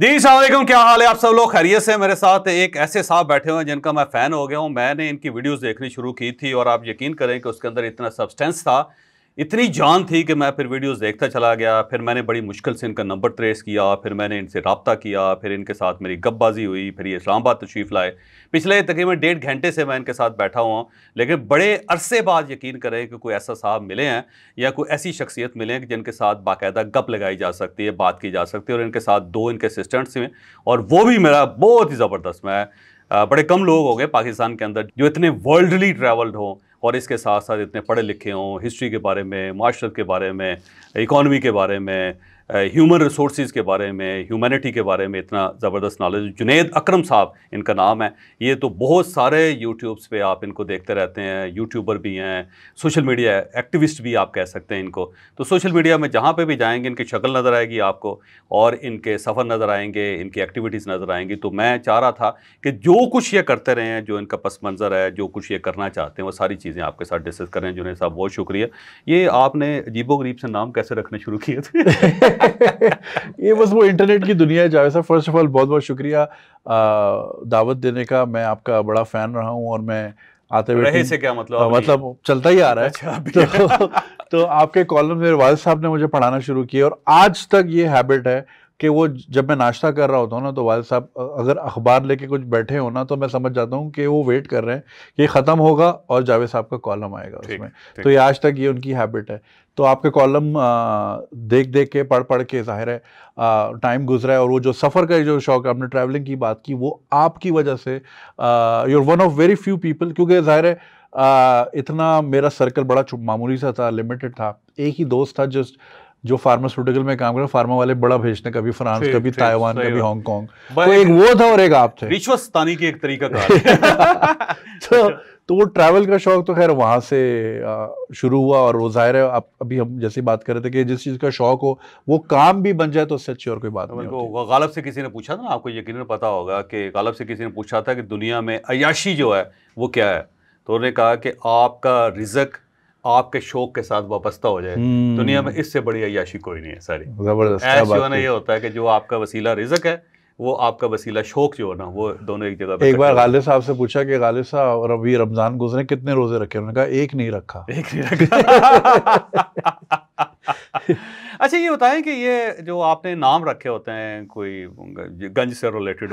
जी सलामकुम क्या हाल है आप सब लोग खैरियत से मेरे साथ एक ऐसे साहब बैठे हुए हैं जिनका मैं फ़ैन हो गया हूँ मैंने इनकी वीडियोस देखनी शुरू की थी और आप यकीन करें कि उसके अंदर इतना सब्सटेंस था इतनी जान थी कि मैं फिर वीडियोस देखता चला गया फिर मैंने बड़ी मुश्किल से इनका नंबर ट्रेस किया फिर मैंने इनसे रबता किया फिर इनके साथ मेरी गपबाजी हुई फिर ये इस्लामाबाद तशरीफ़ लाए पिछले तकरीबन डेढ़ घंटे से मैं इनके साथ बैठा हुआ लेकिन बड़े अरसे बाद यकीन करें कि कोई ऐसा साहब मिले हैं या कोई ऐसी शख्सियत मिले हैं जिनके साथ बाकायदा गप लगाई जा सकती है बात की जा सकती है और इनके साथ दो इनके असिस्टेंट्स हैं और वो भी मेरा बहुत ही ज़बरदस्त मैं बड़े कम लोग हो गए पाकिस्तान के अंदर जो इतने वर्ल्डली ट्रैवल्ड हों और इसके साथ साथ इतने पढ़े लिखे हों हिस्ट्री के बारे में माशरत के बारे में इकॉनमी के बारे में ह्यूमन रिसोर्स के बारे में ह्यूमैनिटी के बारे में इतना ज़बरदस्त नॉलेज जुनेद अकरम साहब इनका नाम है ये तो बहुत सारे यूट्यूब्स पे आप इनको देखते रहते हैं यूट्यूबर भी हैं सोशल मीडिया एक्टिविस्ट भी आप कह सकते हैं इनको तो सोशल मीडिया में जहाँ पे भी जाएंगे इनकी शक्ल नज़र आएगी आपको और इनके सफ़र नज़र आएंगे इनकी एक्टिविटीज़ नज़र आएंगी तो मैं चाह रहा था कि जो कुछ ये करते रहें जो इनका पस मंज़र है जो कुछ ये करना चाहते हैं वो सारी चीज़ चीज़ें आपके साथ डिस्कस कर रहे हैं जुनेद साहब बहुत शुक्रिया ये आपने अजीबो गरीब से नाम कैसे रखने शुरू किए थे ये बस वो इंटरनेट की दुनिया है जावेद साहब फर्स्ट ऑफ ऑल बहुत बहुत शुक्रिया दावत देने का मैं आपका बड़ा फ़ैन रहा हूँ और मैं आते हुए रहे से क्या मतलब आ, हाँ, मतलब चलता ही आ रहा है अच्छा तो, तो आपके कॉलम मेरे वाल साहब ने मुझे पढ़ाना शुरू किया और आज तक ये हैबिट है कि वो जब मैं नाश्ता कर रहा होता हूँ ना तो वाल साहब अगर अखबार लेके कुछ बैठे हो ना तो मैं समझ जाता हूँ कि वो वेट कर रहे हैं कि ख़त्म होगा और जावेद साहब का कॉलम आएगा थीक, उसमें थीक। तो ये आज तक ये उनकी हैबिट है तो आपके कॉलम देख देख के पढ़ पढ़ के जाहिर है टाइम गुजरा है और वो जो सफ़र का जो शौक है आपने ट्रैवलिंग की बात की वो आपकी वजह से you're one of very few people क्योंकि जाहिर है आ, इतना मेरा सर्कल बड़ा मामूली सा था लिमिटेड था एक ही दोस्त था जस्ट जो फार्मास्यूटिकल में काम कर रहे फार्मा वाले बड़ा भेजते कभी फ्रांस थे, कभी ताइवान कभी हांगकांग तो एक वो था और एक आप थे रिश्वतानी की एक तरीका था तो तो वो ट्रैवल का शौक तो खैर वहां से शुरू हुआ और वो जाहिर है आप अभी हम जैसे बात कर रहे थे कि जिस चीज़ का शौक हो वो काम भी बन जाए तो उससे अच्छी और कोई बात नहीं होती गालब से किसी ने पूछा था ना आपको यकीन पता होगा कि गालब से किसी ने पूछा था कि दुनिया में अयाशी जो है वो क्या है तो उन्होंने कहा कि आपका रिजक आपके शौक के साथ वापस्ता हो जाए हम्म। दुनिया में इससे बड़ी अयाशी कोई नहीं है सारी जबरदस्त ये होता है कि जो आपका वसीला रिजक है वो आपका वसीला शौक जो है ना वो दोनों एक जगह एक बार गालिब साहब से पूछा कि गालिब साहब और अभी रमज़ान गुजरे कितने रोज़े रखे उन्होंने कहा एक नहीं रखा एक नहीं रखा अच्छा ये बताएं कि ये जो आपने नाम रखे होते हैं कोई गंज से रिलेटेड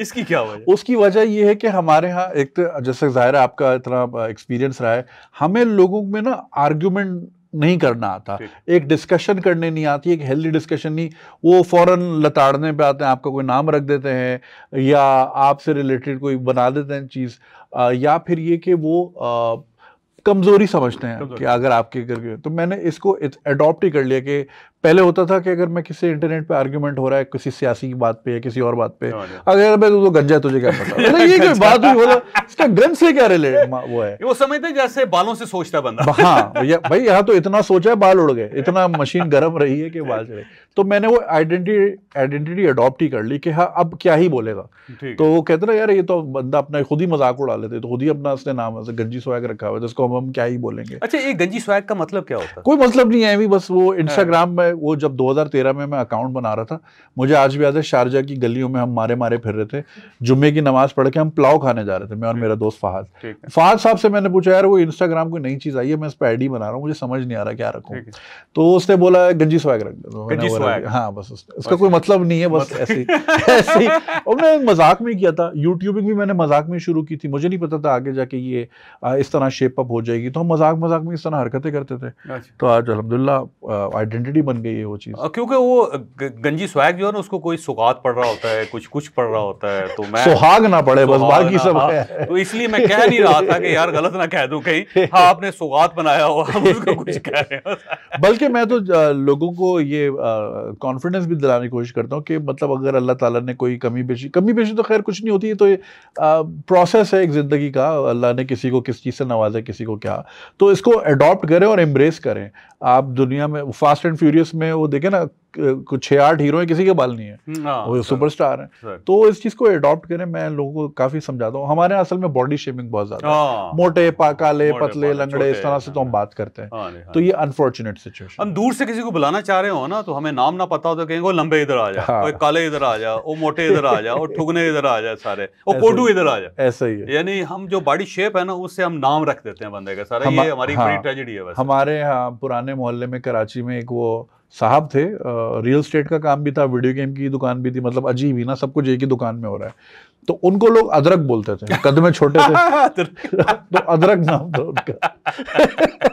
इसकी क्या वजह उसकी वजह ये है कि हमारे यहाँ एक तो जैसे ज़ाहिर आपका इतना एक्सपीरियंस रहा है हमें लोगों में ना आर्ग्यूमेंट नहीं करना आता एक डिस्कशन करने नहीं आती एक हेल्दी डिस्कशन नहीं वो फौरन लताड़ने पे आते हैं आपका कोई नाम रख देते हैं या आपसे रिलेटेड कोई बना देते हैं चीज़ या फिर ये कि वो आ, कमजोरी समझते हैं कि अगर आपके घर के तो मैंने इसको अडोप्ट ही कर लिया कि पहले होता था कि अगर मैं किसी इंटरनेट पे आर्ग्यूमेंट हो रहा है किसी सियासी की बात पे या किसी और बात पे हाँ अगर मैं तो, तो गंजा तुझे क्या पता ये कोई बात हुई बोला इसका गन से क्या रिलेटेड वो है वो समझते जैसे बालों से सोचता बंदा हाँ भैया भाई यहाँ तो इतना सोचा है बाल उड़ गए इतना मशीन गर्म रही है कि बाल चले तो मैंने वो आइडेंटिटी आइडेंटिटी अडॉप्ट ही कर ली कि हाँ अब क्या ही बोलेगा तो वो कहते ना यार ये तो बंदा अपना खुद ही मजाक उड़ा लेते तो खुद ही अपना उसने नाम ऐसे गंजी स्वैग रखा हुआ है जिसको हम हम क्या ही बोलेंगे अच्छा ये गंजी स्वैग का मतलब क्या होता है कोई मतलब नहीं है भी बस वो इंस्टाग्राम हाँ। में वो जब दो में मैं अकाउंट बना रहा था मुझे आज भी याद है शारजा की गलियों में हम मारे मारे फिर रहे थे जुम्मे की नमाज पढ़ के हम प्लाव खाने जा रहे थे मैं और मेरा दोस्त फहाद फहाद साहब से मैंने पूछा यार वो इंस्टाग्राम कोई नई चीज़ आई है मैं इस पर आईडी बना रहा हूँ मुझे समझ नहीं आ रहा क्या रखूँ तो उसने बोला गंजी स्वैग रख दो हाँ बस उसका कोई मतलब नहीं है बस मतलब- ऐसे ऐसे और मैंने मजाक में किया था यूट्यूबिंग भी मैंने मजाक में शुरू की थी मुझे नहीं पता था आगे जाके ये इस तरह शेप अप हो जाएगी तो हम मजाक मजाक में इस तरह हरकतें करते थे अच्छा। तो आज अलहमदुल्ला आइडेंटिटी बन गई है वो चीज़ क्योंकि वो गंजी स्वैग जो है ना उसको कोई सुगात पड़ रहा होता है कुछ कुछ पड़ रहा होता है तो मैं सुहाग ना पड़े बस बाकी सब तो इसलिए मैं कह नहीं रहा था कि यार गलत ना कह दूं कहीं हाँ आपने सुगात बनाया हो कुछ कह रहे हो बल्कि मैं तो लोगों को ये कॉन्फिडेंस भी दिलाने की कोशिश करता हूँ कि मतलब अगर अल्लाह ताला ने कोई कमी बेशी कमी बेशी तो खैर कुछ नहीं होती है तो ये प्रोसेस है एक ज़िंदगी का अल्लाह ने किसी को किस चीज़ से नवाजा किसी को क्या तो इसको अडॉप्ट करें और एम्ब्रेस करें आप दुनिया में फास्ट एंड फ्यूरियस में वो देखें ना कुछ छः आठ हीरो हैं किसी के बाल नहीं है हम्म, हाँ, वो सुपर हाँ। स्टार हैं तो इस चीज़ को अडॉप्ट करें मैं लोगों को काफ़ी समझाता हूँ हमारे असल में बॉडी शेपिंग बहुत ज़्यादा हाँ। मोटे काले पतले लंगड़े इस तरह से तो हम बात करते हैं तो ये अनफॉर्चुनेट सिचुएशन हम दूर से किसी को बुलाना चाह रहे हो ना तो हमें नाम ना पता हो तो कहेंगे लंबे इधर आ जाए काले इधर आ जा वो मोटे इधर आ जा ठुकने इधर आ जाए सारे वो कोडू इधर आ जाए ऐसा ही है यानी हम जो बॉडी शेप है ना उससे हम नाम रख देते हैं बंदे का सारा ये हमारी बड़ी ट्रेजेडी है हमारे यहाँ पुराने मोहल्ले में कराची में एक वो साहब थे रियल स्टेट का काम भी था वीडियो गेम की दुकान भी थी मतलब अजीब ही ना सब कुछ एक ही दुकान में हो रहा है तो उनको लोग अदरक बोलते थे कद में छोटे थे तो अदरक नाम था उनका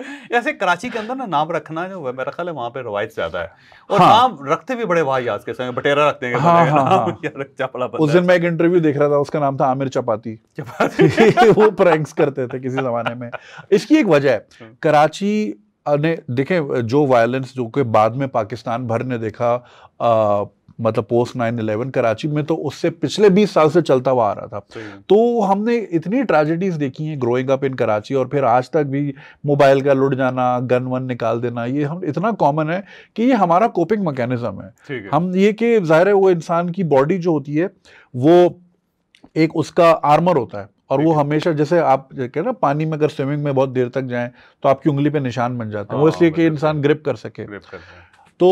ऐसे कराची के अंदर ना नाम रखना जो मेरा ख्याल है वहां पे रवायत ज्यादा है और हाँ। नाम रखते भी बड़े भाई आज के समय बटेरा रखते हैं हाँ, हाँ, हाँ। उस दिन मैं एक इंटरव्यू देख रहा था उसका नाम था आमिर चपाती चपाती वो प्रैंक्स करते थे किसी जमाने में इसकी एक वजह है कराची અને દેખે જો વાયોલન્સ જો કે બાદ મે પાકિસ્તાન ભર મે દેખા મતલબ પોસ્ટ 911 કરાચી મે તો ઉસ સે પિછલે 20 સાલ સે ચલતા વા આ રહા થા તો હમણે ઇતની ટ્રેજેડીઝ દેખી હૈ groing અપ ઇન કરાચી ઓર ફિર આજ તક ભી મોબાઈલ કા લડ જાના ગન વન નિકાલ દેના યે હમ ઇતના કોમન હે કે યે હમારા કોપિંગ મિકેનિઝમ હે હમ યે કે ઝાહરે વો ઇન્સાન કી બોડી જો હોતી હે વો એક ઉસકા આર્મર હોતા હે और वो हमेशा जैसे आप कह रहे पानी में अगर स्विमिंग में बहुत देर तक जाए तो आपकी उंगली पे निशान बन जाते हैं वो हाँ, इसलिए कि इंसान ग्रिप कर सके तो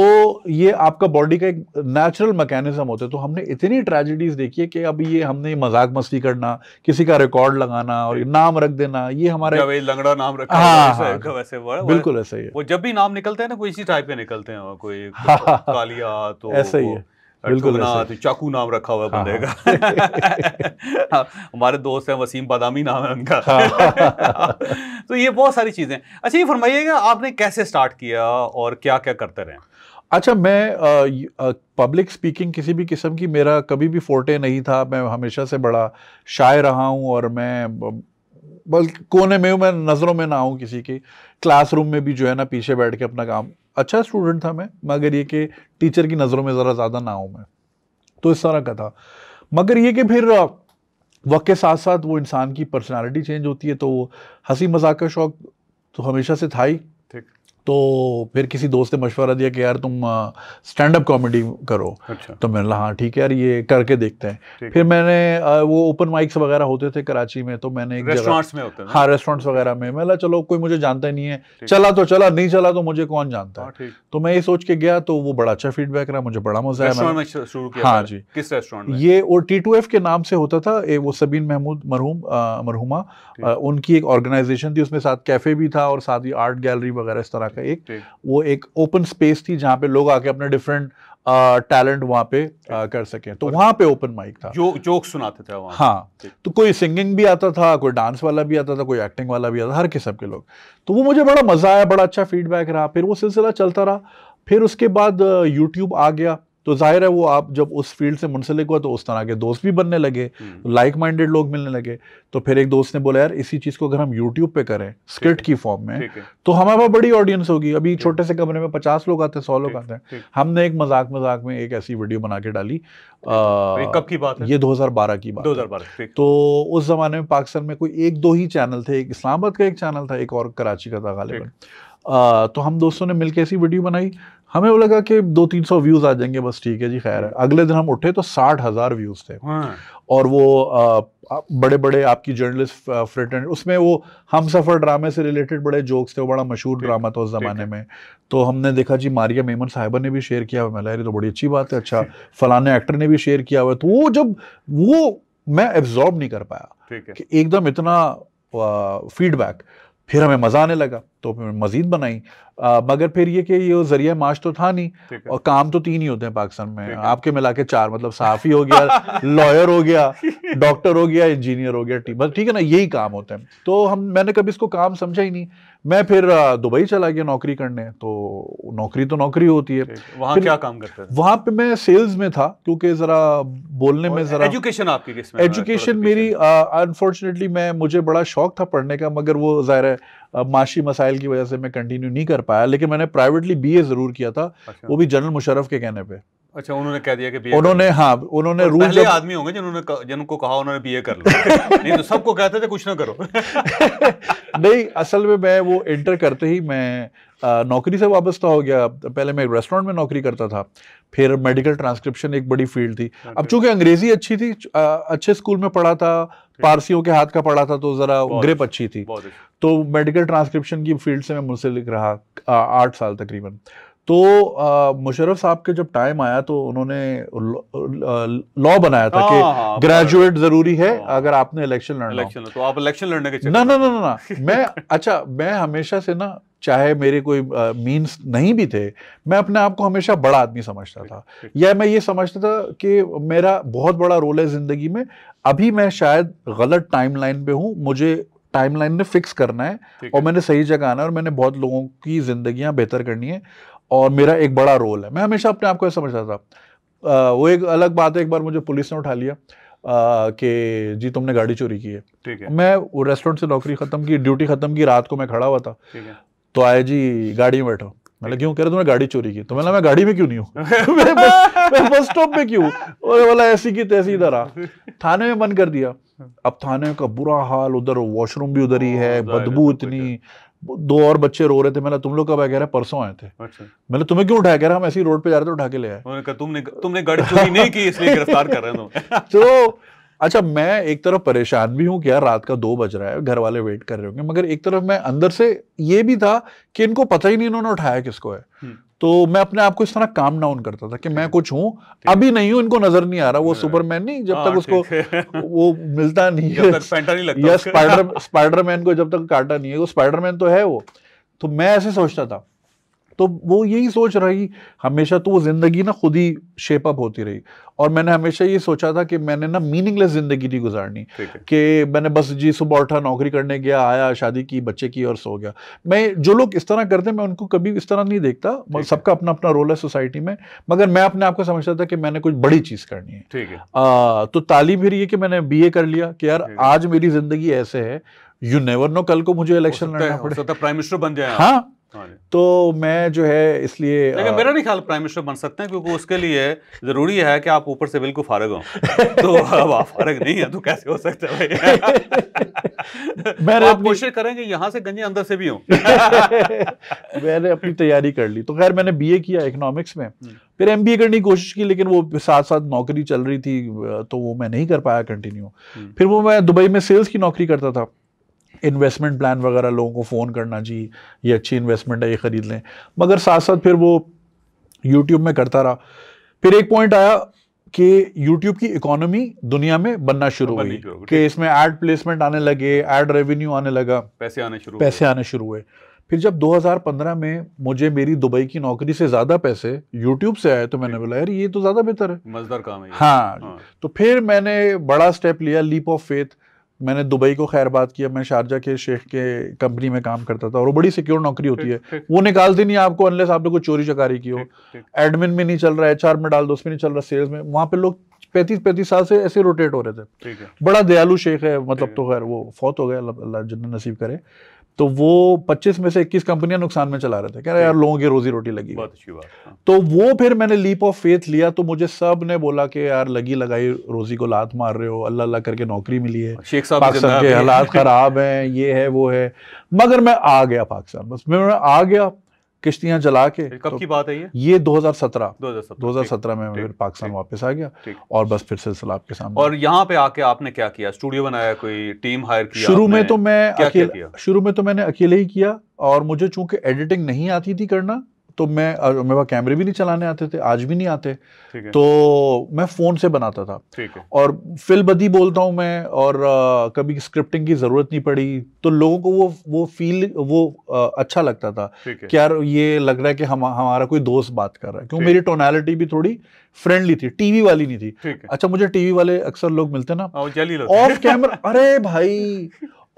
ये आपका बॉडी का एक नेचुरल मैकेनिज्म होता है तो हमने इतनी ट्रेजिडीज देखी है कि अब ये हमने मजाक मस्ती करना किसी का रिकॉर्ड लगाना और नाम रख देना ये हमारे लंगड़ा नाम रखा हाँ, हाँ। वैसे, हाँ, वैसे वर्ड बिल्कुल ऐसा ही है वो जब भी नाम निकलते हैं ना कोई इसी टाइप के निकलते हैं कोई कालिया तो ऐसा ही है बिल्कुल तो चाकू नाम रखा हुआ हाँ, बंदे हाँ। का हाँ, हमारे दोस्त हैं वसीम बादामी नाम है उनका हाँ। तो ये बहुत सारी चीज़ें अच्छा ये फरमाइएगा आपने कैसे स्टार्ट किया और क्या क्या करते रहे अच्छा मैं पब्लिक स्पीकिंग किसी भी किस्म की मेरा कभी भी फोटे नहीं था मैं हमेशा से बड़ा शाय रहा हूँ और मैं बल्कि कोने में हूँ मैं नज़रों में ना हूँ किसी की क्लासरूम में भी जो है ना पीछे बैठ के अपना काम अच्छा स्टूडेंट था मैं मगर ये कि टीचर की नज़रों में ज़रा ज़्यादा ना हूँ मैं तो इस तरह का था मगर ये कि फिर वक्त के साथ साथ वो इंसान की पर्सनालिटी चेंज होती है तो हंसी मजाक का शौक तो हमेशा से था ही तो फिर किसी दोस्त ने मशवरा दिया कि यार तुम स्टैंड अप कॉमेडी करो अच्छा। तो मैंने कहा हाँ ठीक है यार ये करके देखते हैं फिर मैंने वो ओपन माइक्स वगैरह होते थे कराची में तो मैंने एक रेस्टोरेंट्स में होते हाँ रेस्टोरेंट्स वगैरह में मैं चलो कोई मुझे जानता नहीं है चला तो चला नहीं चला तो मुझे कौन जानता हाँ, है तो मैं ये सोच के गया तो वो बड़ा अच्छा फीडबैक रहा मुझे बड़ा मजा आया हाँ जी किस रेस्टोरेंट ये वो टी टू एफ के नाम से होता था वो सबीन महमूद मरहूम मरहुमा उनकी एक ऑर्गेनाइजेशन थी उसमें साथ कैफे भी था और साथ ही आर्ट गैलरी वगैरह इस तरह का एक वो एक ओपन स्पेस थी जहाँ पे लोग आके अपने डिफरेंट टैलेंट uh, वहाँ पे uh, कर सके तो वहाँ पे ओपन माइक था जो जोक सुनाते थे वहाँ हाँ तो कोई सिंगिंग भी आता था कोई डांस वाला भी आता था कोई एक्टिंग वाला भी आता था हर किस्म के लोग तो वो मुझे बड़ा मज़ा आया बड़ा अच्छा फीडबैक रहा फिर वो सिलसिला चलता रहा फिर उसके बाद यूट्यूब आ गया तो जाहिर है वो आप जब उस फील्ड से मुंसलिक हुआ तो उस तरह के दोस्त भी बनने लगे लाइक हम्म। माइंडेड तो लोग मिलने लगे तो फिर एक दोस्त ने बोला यार इसी चीज़ को अगर हम यूट्यूब पे करें स्क्रिप्ट की फॉर्म में तो हमारे पास बड़ी ऑडियंस होगी अभी छोटे से कमरे में पचास लोग आते हैं सौ लोग आते हैं हमने एक मजाक मजाक में एक ऐसी वीडियो बना के डाली तो कब की बात है ये 2012 की बात 2012 तो उस जमाने में पाकिस्तान में कोई एक दो ही चैनल थे एक इस्लामाबाद का एक चैनल था एक और कराची का था गालिबा तो हम दोस्तों ने मिलकर ऐसी वीडियो बनाई हमें वो लगा कि दो तीन सौ व्यूज आ जाएंगे बस ठीक है जी खैर है अगले दिन हम उठे तो साठ हजार व्यूज थे हाँ। और वो आ, बड़े बड़े आपकी जर्नलिस्ट फ्रेटेंड उसमें वो हम सफ़र ड्रामे से रिलेटेड बड़े जोक्स थे वो बड़ा मशहूर ड्रामा था उस ज़माने में तो हमने देखा जी मारिया मेमन साहिबा ने भी शेयर किया हुआ मैं तो बड़ी अच्छी बात है अच्छा फलाने एक्टर ने भी शेयर किया हुआ तो वो जब वो मैं एब्जॉर्ब नहीं कर पाया एकदम इतना फीडबैक फिर हमें मज़ा आने लगा तो फिर मज़ीद बनाई मगर फिर ये कि ये ज़रिया माश तो था नहीं और काम तो तीन ही होते हैं पाकिस्तान में आपके मिला के चार मतलब साफ़ी हो गया लॉयर हो गया डॉक्टर हो गया इंजीनियर हो गया ठीक है ना यही काम होते हैं तो हम मैंने कभी इसको काम समझा ही नहीं मैं फिर दुबई चला गया नौकरी करने तो नौकरी तो नौकरी होती है वहाँ क्या काम करते हैं वहां पे मैं सेल्स में था क्योंकि ज़रा बोलने में ज़रा एजुकेशन आपकी किस में एजुकेशन मेरी अनफॉर्चुनेटली मैं मुझे बड़ा शौक था पढ़ने का मगर वो ज़ाहिर है माशी मसाइल की वजह से मैं कंटिन्यू नहीं कर पाया लेकिन मैंने प्राइवेटली बी ज़रूर किया था अच्छा। वो भी जनरल मुशरफ के कहने पर अच्छा उन्होंने कह दिया कि उन्होंने हाँ उन्होंने रूल पहले जब... आदमी होंगे जिन्होंने जिनको कहा उन्होंने बीए कर लो नहीं तो सबको कहते थे कुछ ना करो नहीं असल में मैं वो इंटर करते ही मैं आ, नौकरी से वाबस्ता तो हो गया पहले मैं एक रेस्टोरेंट में नौकरी करता था फिर मेडिकल ट्रांसक्रिप्शन एक बड़ी फील्ड थी अब चूंकि अंग्रेजी अच्छी थी आ, अच्छे स्कूल में पढ़ा था पारसियों के हाथ का पढ़ा था तो ज़रा ग्रिप अच्छी थी तो मेडिकल ट्रांसक्रिप्शन की फील्ड से मैं मुंसलिक रहा आठ साल तकरीबन तो मुशरफ साहब के जब टाइम आया तो उन्होंने लॉ बनाया था हाँ, कि ग्रेजुएट हाँ, हाँ, जरूरी है अगर आपने इलेक्शन लड़ना इलेक्शन तो आप इलेक्शन लड़ने के ना ना ना ना मैं अच्छा मैं हमेशा से ना चाहे मेरे कोई मीन्स नहीं भी थे मैं अपने आप को हमेशा बड़ा आदमी समझता था या मैं ये समझता था कि मेरा बहुत बड़ा रोल है ज़िंदगी में अभी मैं शायद गलत टाइमलाइन पे हूँ मुझे टाइमलाइन ने फिक्स करना है और मैंने सही जगह आना है और मैंने बहुत लोगों की जिंदगियां बेहतर करनी है और मेरा एक बड़ा रोल है मैं हमेशा अपने आप को समझता था आ, वो एक अलग बात है एक बार मुझे पुलिस ने उठा लिया कि जी तुमने गाड़ी चोरी की है ठीक है मैं वो रेस्टोरेंट से नौकरी ख़त्म की ड्यूटी ख़त्म की रात को मैं खड़ा हुआ था तो आए जी गाड़ी में बैठो मैंने क्यों कह रहे तुमने गाड़ी चोरी की तो मैंने मैं गाड़ी में क्यों नहीं हूँ मैं बस स्टॉप में क्यों और बोला ऐसी की तैसी इधर आ थाने में बंद कर दिया अब थाने का बुरा हाल उधर वॉशरूम भी उधर ही है बदबू इतनी दो और बच्चे रो रहे थे मैंने तुम लोग कब आया कह रहे परसों आए थे अच्छा। मैंने तुम्हें क्यों उठाया कह रहा हम ऐसे ही रोड पे जा रहे थे उठा के ले आए तुमने तुमने गढ़ चोरी नहीं की इसलिए गिरफ्तार कर रहे हो तो अच्छा मैं एक तरफ परेशान भी हूँ कि यार रात का दो बज रहा है घर वाले वेट कर रहे होंगे मगर एक तरफ मैं अंदर से ये भी था कि इनको पता ही नहीं इन्होंने उठाया किसको है हम्म। तो मैं अपने आप को इस तरह काम डाउन करता था कि मैं कुछ हूं अभी नहीं हूं इनको नजर नहीं आ रहा वो सुपरमैन नहीं जब हाँ, तक उसको वो मिलता नहीं है स्पाइडर स्पाइडरमैन को जब तक काटा नहीं है वो स्पाइडरमैन तो है वो तो मैं ऐसे सोचता था तो वो यही सोच रही हमेशा तो वो ज़िंदगी ना खुद ही शेप अप होती रही और मैंने हमेशा ये सोचा था कि मैंने ना मीनिंगलेस ज़िंदगी नहीं गुजारनी कि मैंने बस जी सुबह उठा नौकरी करने गया आया शादी की बच्चे की और सो गया मैं जो लोग इस तरह करते मैं उनको कभी इस तरह नहीं देखता सबका अपना अपना रोल है सोसाइटी में मगर मैं अपने आप को समझता था कि मैंने कुछ बड़ी चीज़ करनी है ठीक है तो तालीम फिर ये कि मैंने बी कर लिया कि यार आज मेरी ज़िंदगी ऐसे है यू नेवर नो कल को मुझे इलेक्शन लड़ना पड़े प्राइम मिनिस्टर बन जाए हाँ हाँ तो मैं जो है इसलिए लेकिन मेरा नहीं ख्याल प्राइम मिनिस्टर बन सकते हैं क्योंकि उसके लिए ज़रूरी है कि आप ऊपर से बिल्कुल फारग हो तो अब आप फारग नहीं है तो कैसे हो सकता है मैंने आप कोशिश करेंगे यहाँ से गंजे अंदर से भी हो मैंने अपनी तैयारी कर ली तो खैर मैंने बीए किया इकोनॉमिक्स में हम्म। फिर एम करने की कोशिश की लेकिन वो साथ साथ नौकरी चल रही थी तो वो मैं नहीं कर पाया कंटिन्यू हम्म। फिर वो मैं दुबई में सेल्स की नौकरी करता था इन्वेस्टमेंट प्लान वगैरह लोगों को फ़ोन करना जी ये अच्छी इन्वेस्टमेंट है ये ख़रीद लें मगर साथ साथ फिर वो यूट्यूब में करता रहा फिर एक पॉइंट आया कि यूट्यूब की इकोनॉमी दुनिया में बनना शुरू हुई कि इसमें एड प्लेसमेंट आने लगे एड रेवेन्यू आने लगा पैसे आने शुरू पैसे आने शुरू हुए फिर जब 2015 में मुझे मेरी दुबई की नौकरी से ज़्यादा पैसे यूट्यूब से आए तो मैंने बोला यार ये तो ज़्यादा बेहतर है मजदार काम है हाँ, हाँ तो फिर मैंने बड़ा स्टेप लिया लीप ऑफ फेथ मैंने दुबई को खैर बात किया मैं शारजा के शेख के कंपनी में काम करता था और वो बड़ी सिक्योर नौकरी होती है वो निकालती नहीं आपको अनलेस आप लोग को चोरी चकारी की हो एडमिन में नहीं चल रहा है एचआर में डाल दो उसमें नहीं चल रहा सेल्स में वहां पे लोग पैंतीस पैंतीस साल से ऐसे रोटेट हो रहे थे बड़ा दयालु शेख है मतलब तो खैर वो फौत हो गया अल्लाह जिन्हें नसीब करे तो वो 25 में से 21 कंपनियां नुकसान में चला रहे थे कह रहे यार लोगों की रोजी रोटी लगी बहुत अच्छी बात हाँ। तो वो फिर मैंने लीप ऑफ फेथ लिया तो मुझे सब ने बोला कि यार लगी लगाई रोजी को लात मार रहे हो अल्लाह अल्लाह करके नौकरी मिली है शेख साहब के हालात खराब हैं ये है वो है मगर मैं आ गया पाकिस्तान बस मैं आ गया किश्तियां जला के कब तो की बात है ये ये 2017 2017 सत्रह में फिर पाकिस्तान वापस आ गया और बस फिर सिलसिला आपके सामने और यहाँ पे आके आपने क्या किया स्टूडियो बनाया कोई टीम हायर किया शुरू में तो मैं अकेले शुरू में तो मैंने अकेले ही किया और मुझे चूंकि एडिटिंग नहीं आती थी करना तो मैं मेरे पास कैमरे भी नहीं चलाने आते थे आज भी नहीं आते तो मैं फ़ोन से बनाता था और फिल बदी बोलता हूँ मैं और आ, कभी स्क्रिप्टिंग की ज़रूरत नहीं पड़ी तो लोगों को वो वो फील वो आ, अच्छा लगता था कि यार ये लग रहा है कि हम हमारा कोई दोस्त बात कर रहा है क्योंकि मेरी टोनैलिटी भी थोड़ी फ्रेंडली थी टीवी वाली नहीं थी अच्छा मुझे टीवी वाले अक्सर लोग मिलते ना ऑफ हाँ, कैमरा अरे भाई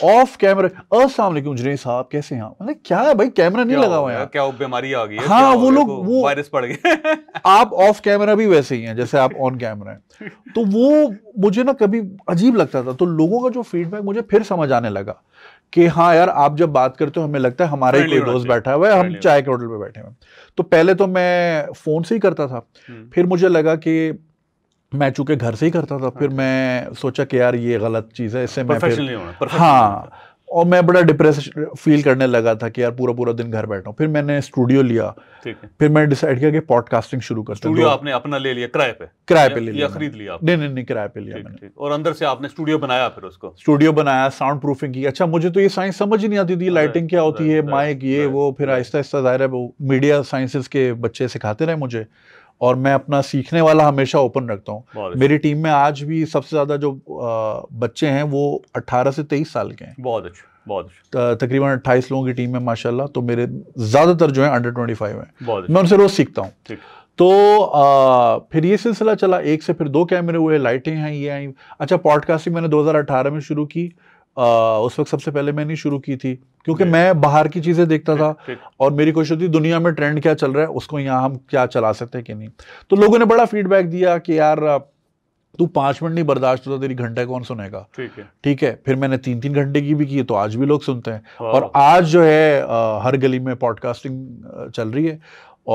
ऑफ कैमरे असलम वालेकुम साहब कैसे हैं मतलब क्या है भाई कैमरा नहीं लगा हुआ है क्या वो बीमारी आ गई है हाँ वो लोग वो वायरस पड़ गए आप ऑफ कैमरा भी वैसे ही हैं जैसे आप ऑन कैमरा हैं तो वो मुझे ना कभी अजीब लगता था तो लोगों का जो फीडबैक मुझे फिर समझ आने लगा कि हाँ यार आप जब बात करते हो हमें लगता है हमारे ही कोई दोस्त बैठा हुआ है हम चाय के होटल पे बैठे हुए तो पहले तो मैं फ़ोन से ही करता था हम्म। फिर मुझे लगा कि मैं चूंकि घर से ही करता था फिर हाँ। मैं सोचा कि यार ये गलत चीज़ है इससे मैं फिर हाँ और मैं बड़ा डिप्रेस फील करने लगा था कि यार पूरा पूरा दिन घर बैठा फिर मैंने स्टूडियो लिया फिर मैंने डिसाइड किया कि पॉडकास्टिंग शुरू कर स्टूडियो आपने अपना ले लिया किराए पे किराए पे ले लिया खरीद लिया नहीं नहीं नहीं किराए पे लिया मैंने और अंदर से आपने स्टूडियो बनाया फिर उसको स्टूडियो बनाया साउंड प्रूफिंग की अच्छा मुझे तो ये साइंस समझ ही नहीं आती थी लाइटिंग क्या होती है माइक ये वो फिर आहिस्ता आहिस्ता जाहिर है वो मीडिया साइंसेज के बच्चे सिखाते रहे मुझे और मैं अपना सीखने वाला हमेशा ओपन रखता हूँ मेरी टीम में आज भी सबसे ज़्यादा जो बच्चे हैं वो 18 से 23 साल के हैं बहुत अच्छा बहुत तकरीबन 28 लोगों की टीम है माशाल्लाह तो मेरे ज़्यादातर जो है अंडर 25 है मैं उनसे रोज़ सीखता हूँ तो आ, फिर ये सिलसिला चला एक से फिर दो कैमरे हुए लाइटें हैं ये आई अच्छा पॉडकास्टिंग मैंने 2018 में शुरू की आ, उस वक्त सबसे पहले मैंने शुरू की थी क्योंकि मैं बाहर की चीज़ें देखता था और मेरी कोशिश होती दुनिया में ट्रेंड क्या चल रहा है उसको यहाँ हम क्या चला सकते हैं कि नहीं तो लोगों ने बड़ा फीडबैक दिया कि यार तू पाँच मिनट नहीं बर्दाश्त होता तेरी घंटे कौन सुनेगा ठीक है ठीक है फिर मैंने तीन तीन घंटे की भी की तो आज भी लोग सुनते हैं और आज जो है हर गली में पॉडकास्टिंग चल रही है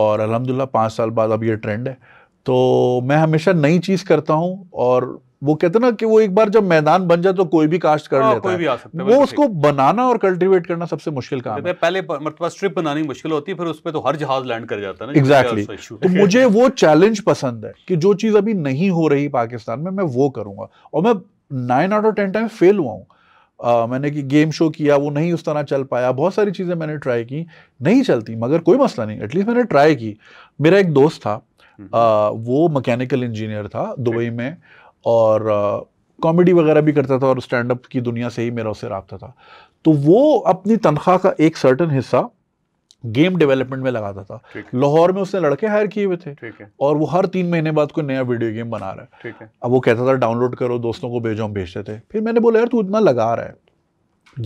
और अलहमदिल्ला पाँच साल बाद अब ये ट्रेंड है तो मैं हमेशा नई चीज़ करता हूँ और वो कहते ना कि वो एक बार जब मैदान बन जाए तो कोई भी कास्ट कर आ, हाँ, लेता कोई भी आ सकता है वो उसको बनाना और कल्टीवेट करना सबसे मुश्किल काम है पहले मतलब स्ट्रिप बनानी मुश्किल होती है फिर उस पर तो हर जहाज लैंड कर जाता है एग्जैक्टली तो मुझे वो चैलेंज पसंद है कि जो चीज़ अभी नहीं हो रही पाकिस्तान में मैं वो करूंगा और मैं nine out of ten time fail हुआ हूँ Uh, मैंने कि गेम शो किया वो नहीं उस तरह चल पाया बहुत सारी चीज़ें मैंने ट्राई की नहीं चलती मगर कोई मसला नहीं एटलीस्ट मैंने ट्राई की मेरा एक दोस्त था आ, हम्म। वो मैकेनिकल इंजीनियर था दुबई में और कॉमेडी वगैरह भी करता था और स्टैंड अप की दुनिया से ही मेरा उससे रबता था तो वो अपनी तनख्वाह का एक सर्टन हिस्सा गेम डेवलपमेंट में लगाता था लाहौर में उसने लड़के हायर किए हुए थे और वो हर तीन महीने बाद कोई नया वीडियो गेम बना रहा है अब वो कहता था डाउनलोड करो दोस्तों को भेजो हम भेजते थे फिर मैंने बोला यार तू इतना लगा रहा है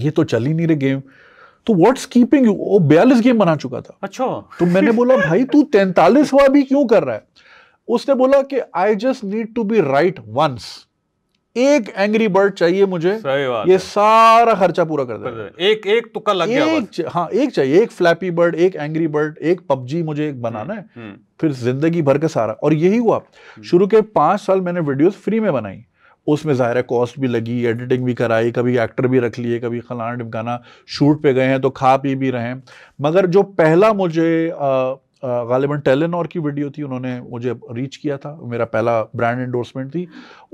ये तो चल ही नहीं रहे गेम तो व्हाट्स कीपिंग यू वो बयालीस गेम बना चुका था अच्छा तो मैंने बोला भाई तू तैंतालीसवा भी क्यों कर रहा है उसने बोला कि I just need to be right once एक एंग्री बर्ड चाहिए मुझे ये सारा खर्चा पूरा कर दे एक एक तुक्का लग गया एक, हाँ एक चाहिए एक फ्लैपी बर्ड एक एंग्री बर्ड एक पबजी मुझे एक बनाना है हम्म, हम्म। फिर जिंदगी भर का सारा और यही हुआ हम्म। शुरू के पांच साल मैंने वीडियोस फ्री में बनाई उसमें ज़ाहिर है कॉस्ट भी लगी एडिटिंग भी कराई कभी एक्टर भी रख लिए कभी खलाना ढिमकाना शूट पे गए हैं तो खा पी भी रहे हैं मगर जो पहला मुझे आ, गालिबा टेलेनॉर की वीडियो थी उन्होंने मुझे रीच किया था मेरा पहला ब्रांड एंडोर्समेंट थी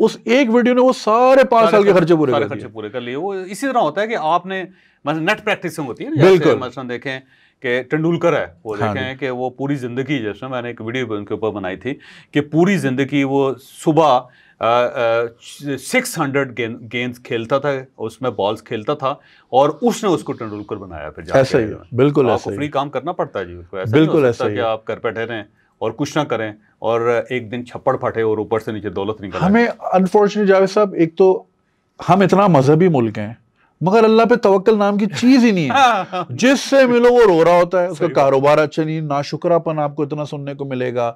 उस एक वीडियो ने वो सारे पांच साल के खर्चे पूरे सारे खर्चे पूरे कर लिए वो इसी तरह होता है कि आपने मतलब नेट प्रैक्टिस होती है बिल्कुल मतलब देखें कि तेंदुलकर है वो हाँ देखें कि वो पूरी ज़िंदगी जैसे मैंने एक वीडियो उनके ऊपर बनाई थी कि पूरी ज़िंदगी वो सुबह सिक्स हंड्रेड गेंद खेलता था उसमें बॉल्स खेलता था और उसने उसको तेंदुलकर बनाया फिर ऐसा ही बिल्कुल आपको फ्री काम करना पड़ता है जी उसको ऐसा बिल्कुल ऐसा कि आप कर बैठे रहें और कुछ ना करें और एक दिन छप्पड़ फटे और ऊपर से नीचे दौलत निकल हमें अनफॉर्चुनेट जावेद साहब एक तो हम इतना मजहबी मुल्क हैं मगर अल्लाह पे तवक्ल नाम की चीज ही नहीं है हाँ। जिससे मिलो वो रो रहा होता है उसका कारोबार अच्छा नहीं ना शुक्रापन आपको इतना सुनने को मिलेगा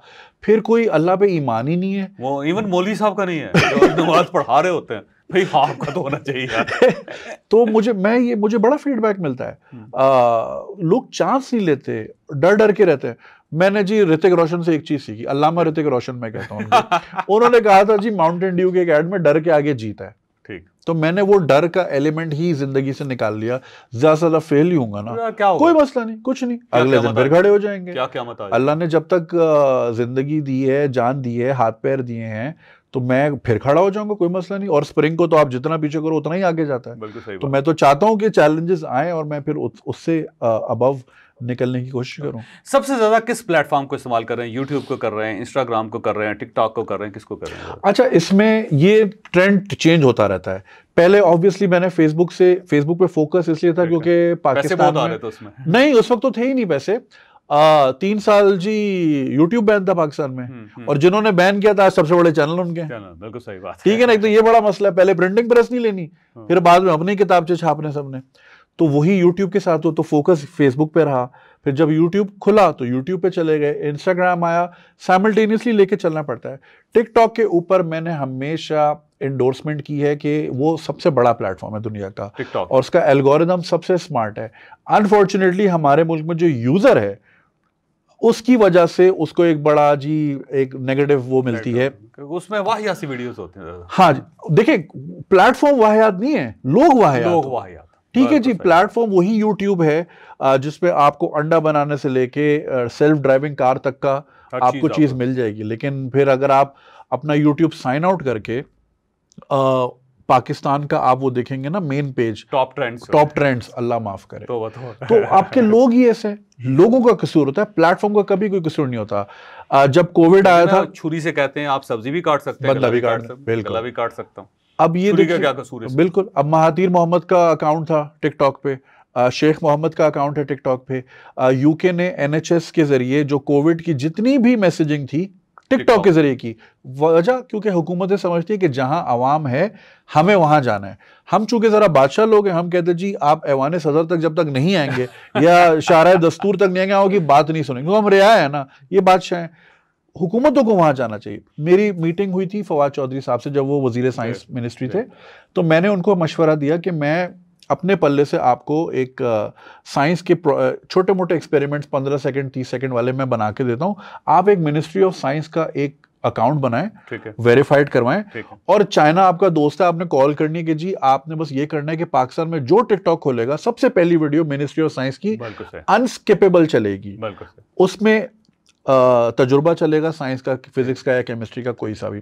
फिर कोई अल्लाह पे ईमान ही नहीं है वो इवन मौलवी साहब का नहीं है नमाज पढ़ा रहे होते हैं भाई हाँ, आपका तो होना चाहिए तो मुझे मैं ये मुझे बड़ा फीडबैक मिलता है हम्म। लोग चांस नहीं लेते डर डर के रहते हैं मैंने जी ऋतिक रोशन से एक चीज सीखी अल्लामा ऋतिक रोशन मैं कहता हूँ उन्होंने कहा था जी माउंटेन ड्यू के एक एड में डर के आगे जीत है तो मैंने वो डर का एलिमेंट ही जिंदगी से निकाल लिया ज्यादा से ज्यादा फेल ही होगा ना क्या कोई मसला नहीं कुछ नहीं क्या अगले दिन फिर खड़े हो जाएंगे क्या क्या मत अल्लाह ने जब तक जिंदगी दी है जान दी है हाथ पैर दिए हैं तो मैं फिर खड़ा हो जाऊंगा कोई मसला नहीं और स्प्रिंग को तो आप जितना पीछे करो उतना ही आगे जाता है बिल्कुल सही तो मैं तो चाहता हूँ कि चैलेंजेस आए और मैं फिर उससे अबव निकलने की कोशिश करूँ सबसे ज़्यादा किस प्लेटफॉर्म को इस्तेमाल कर रहे हैं यूट्यूब को कर रहे हैं इंस्टाग्राम को कर रहे हैं टिकटॉक को कर रहे हैं किसको कर रहे हैं अच्छा इसमें ये ट्रेंड चेंज होता रहता है पहले ऑब्वियसली मैंने फेसबुक से फेसबुक पे फोकस इसलिए था क्योंकि पाकिस्तान में उसमें नहीं उस वक्त तो थे ही नहीं पैसे आ, तीन साल जी यूट्यूब बैन था पाकिस्तान में हुँ, हम्म, हुँ. हम्म। और जिन्होंने बैन किया था सबसे बड़े चैनल उनके बिल्कुल सही बात ठीक है ना एक तो ये बड़ा मसला है पहले प्रिंटिंग प्रेस नहीं लेनी हाँ। फिर बाद में अपनी किताब छापने सबने तो वही यूट्यूब के साथ हो तो फोकस फेसबुक पे रहा फिर जब यूट्यूब खुला तो यूट्यूब पे चले गए इंस्टाग्राम आया साइमल्टेनियसली लेके चलना पड़ता है टिकटॉक के ऊपर मैंने हमेशा इंडोर्समेंट की है कि वो सबसे बड़ा प्लेटफॉर्म है दुनिया का TikTok. और उसका एल्गोरिदम सबसे स्मार्ट है अनफॉर्चुनेटली हमारे मुल्क में जो यूज़र है उसकी वजह से उसको एक बड़ा जी एक नेगेटिव वो मिलती है उसमें वाहियात सी वीडियोस होते हैं हाँ देखिए प्लेटफॉर्म वाहियात नहीं है लोग वाहियात लोग वाहियात ठीक है जी प्लेटफॉर्म वही यूट्यूब है जिसपे आपको अंडा बनाने से लेके सेल्फ ड्राइविंग कार तक का आपको चीज़ मिल जाएगी लेकिन फिर अगर आप अपना यूट्यूब साइन आउट करके आ, पाकिस्तान का आप वो देखेंगे ना main page top trends top trends अल्लाह माफ करे तो, तो, तो आपके लोग ही ऐसे लोगों का कसूर होता है प्लेटफॉर्म का कभी कोई कसूर नहीं होता जब कोविड आया था छुरी से कहते हैं आप सब्जी भी काट सकते हैं भी काट सकता हूँ अब ये देखिए क्या कसूर है बिल्कुल अब महातीर मोहम्मद का अकाउंट था टिकटॉक पे शेख मोहम्मद का अकाउंट है टिकटॉक पे यूके ने एनएचएस के जरिए जो कोविड की जितनी भी मैसेजिंग थी टिकटॉक के जरिए की वजह क्योंकि हुकूमतें समझती है कि जहां आवाम है हमें वहां जाना है हम चूंकि जरा बादशाह लोग हैं हम कहते जी आप ऐवान सदर तक जब तक नहीं आएंगे या शारा दस्तूर तक नहीं आएंगे आओगी बात नहीं सुनेंगे हम रिया है ना ये बादशाह हैं हुकूमतों को वहां जाना चाहिए मेरी मीटिंग हुई थी फवाद चौधरी साहब से जब वो वजीर साइंस मिनिस्ट्री थे तो मैंने उनको मशवरा दिया कि मैं अपने पल्ले से आपको एक साइंस के छोटे मोटे एक्सपेरिमेंट्स पंद्रह सेकंड तीस सेकंड वाले मैं बना के देता हूँ आप एक मिनिस्ट्री ऑफ साइंस का एक अकाउंट बनाएं वेरीफाइड करवाएं और चाइना आपका दोस्त है आपने कॉल करनी है कि जी आपने बस ये करना है कि पाकिस्तान में जो टिकटॉक खोलेगा सबसे पहली वीडियो मिनिस्ट्री ऑफ साइंस की अनस्किपेबल चलेगी उसमें तजुर्बा चलेगा साइंस का फिजिक्स का या केमिस्ट्री का कोई सा भी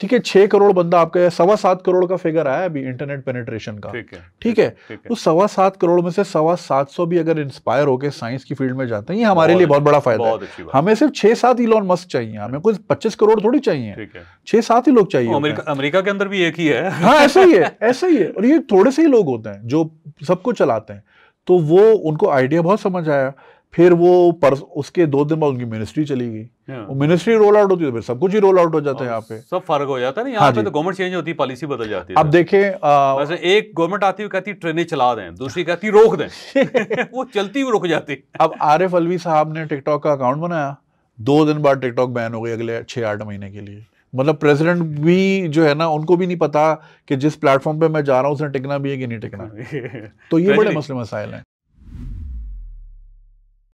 ठीक है छह करोड़ बंदा आपका सवा सात करोड़ का फिगर आया अभी इंटरनेट पेनेट्रेशन का ठीक है ठीक है, तो सवा सात करोड़ में से सवा सात सौ भी अगर इंस्पायर होकर साइंस की फील्ड में जाते हैं ये हमारे लिए बहुत बड़ा फायदा बहुत है हमें सिर्फ छह सात ही लोन मस्क चाहिए हमें कुछ पच्चीस करोड़ थोड़ी चाहिए छह सात ही लोग चाहिए तो अमेरिका के अंदर भी एक ही है हाँ ऐसा ही है ऐसा ही है और ये थोड़े से ही लोग होते हैं जो सबको चलाते हैं तो वो उनको आइडिया बहुत समझ आया फिर वो पर उसके दो दिन बाद उनकी मिनिस्ट्री चली गई हाँ। वो मिनिस्ट्री रोल आउट होती है तो फिर सब कुछ ही रोल आउट हो जाता है हाँ, यहाँ पे सब फर्क हो जाता है ना यहाँ हाँ पे तो गवर्नमेंट चेंज होती है पॉलिसी बदल जाती है अब देखें वैसे एक गवर्नमेंट आती हुई कहती ट्रेनें चला दें दूसरी कहती रोक दें वो चलती हुई रुक जाती अब आरिफ अलवी साहब ने टिकटॉक का अकाउंट बनाया दो दिन बाद टिकटॉक बैन हो गई अगले छः आठ महीने के लिए मतलब प्रेसिडेंट भी जो है ना उनको भी नहीं पता कि जिस प्लेटफॉर्म पे मैं जा रहा हूँ उसने टिकना भी है कि नहीं टिकना तो ये बड़े मसले मसाइल हैं